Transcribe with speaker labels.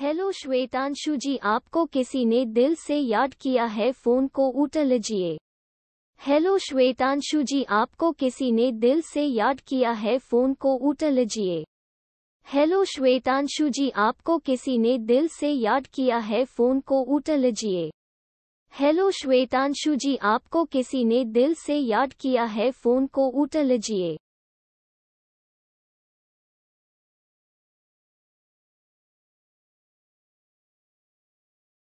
Speaker 1: hello श्वेतांशु जी आपको किसी ने दिल से याद किया है फोन को उठा लीजिए हेलो श्वेतांशु जी आपको किसी ने दिल से याद किया है फोन को उठा लीजिए हेलो श्वेतांशु जी आपको किसी ने दिल से याद किया है फोन को उठा लीजिए हेलो श्वेतांशु जी आपको किसी ने दिल से याद किया है फोन को उठा लीजिए